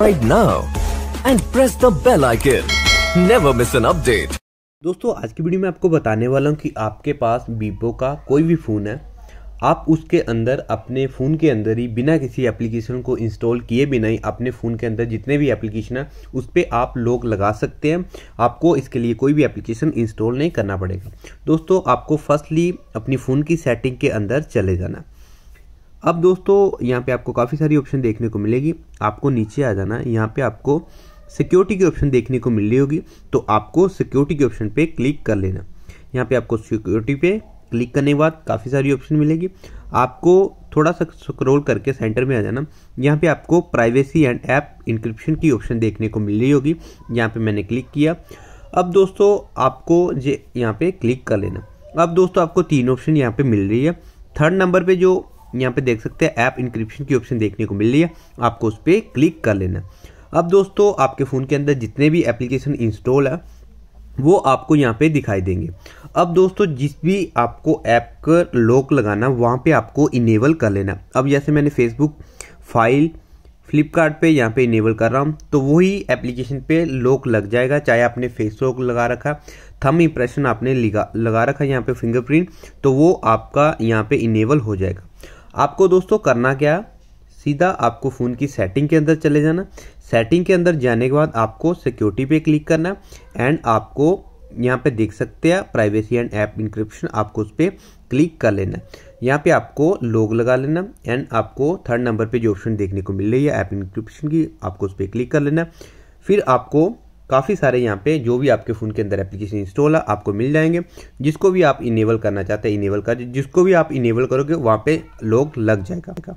right now and press the bell icon. Never miss an update. दोस्तों आज की video में आपको बताने वाला हूँ कि आपके पास वीवो का कोई भी फ़ोन है आप उसके अंदर अपने फ़ोन के अंदर ही बिना किसी एप्लीकेशन को इंस्टॉल किए बिना ही अपने फ़ोन के अंदर जितने भी एप्लीकेशन है उस पर आप लोग लगा सकते हैं आपको इसके लिए कोई भी एप्लीकेशन इंस्टॉल नहीं करना पड़ेगा दोस्तों आपको फर्स्टली अपनी फ़ोन की सेटिंग के अंदर चले जाना अब दोस्तों यहाँ पे आपको काफ़ी सारी ऑप्शन देखने को मिलेगी आपको नीचे आ जाना यहाँ पे आपको सिक्योरिटी के ऑप्शन देखने को मिल रही होगी तो आपको सिक्योरिटी के ऑप्शन पे क्लिक कर लेना यहाँ पे आपको सिक्योरिटी पे क्लिक करने के बाद काफ़ी सारी ऑप्शन मिलेगी आपको थोड़ा सा स्क्रोल करके सेंटर में आ जाना यहाँ पे आपको प्राइवेसी एंड ऐप इंक्रिप्शन की ऑप्शन देखने को मिल रही होगी यहाँ पे मैंने क्लिक किया अब दोस्तों आपको जे यहाँ पे क्लिक कर लेना अब दोस्तों आपको तीन ऑप्शन यहाँ पे मिल रही है थर्ड नंबर पे जो यहाँ पे देख सकते हैं ऐप इंक्रिप्शन की ऑप्शन देखने को मिल रही है आपको उस पर क्लिक कर लेना अब दोस्तों आपके फ़ोन के अंदर जितने भी एप्लीकेशन इंस्टॉल है वो आपको यहाँ पे दिखाई देंगे अब दोस्तों जिस भी आपको ऐप का लॉक लगाना वहाँ पे आपको इनेबल कर लेना अब जैसे मैंने फेसबुक फाइल फ्लिपकार्ट पे यहाँ पे इनेबल कर रहा हूँ तो वही एप्लीकेशन पे लॉक लग जाएगा चाहे आपने फेस लॉक लगा रखा थम इंप्रेशन आपने लगा लगा रखा यहाँ पे फिंगरप्रिंट तो वो आपका यहाँ पे इनेबल हो जाएगा आपको दोस्तों करना क्या सीधा आपको फ़ोन की सेटिंग के अंदर चले जाना सेटिंग के अंदर जाने के बाद आपको सिक्योरिटी पे क्लिक करना एंड आपको यहाँ पे देख सकते हैं प्राइवेसी एंड ऐप इंक्रिप्शन आपको उस पर क्लिक कर लेना यहाँ पे आपको लोग लगा लेना एंड आपको थर्ड नंबर पे जो ऑप्शन देखने को मिल रही है ऐप इंक्रिप्शन की आपको उस पर क्लिक कर लेना फिर आपको काफ़ी सारे यहाँ पे जो भी आपके फ़ोन के अंदर एप्लीकेशन इंस्टॉल है आपको मिल जाएंगे जिसको भी आप इनेबल करना चाहते हैं इनेबल कर जिसको भी आप इनेबल करोगे वहाँ पे लोग लग जाएगा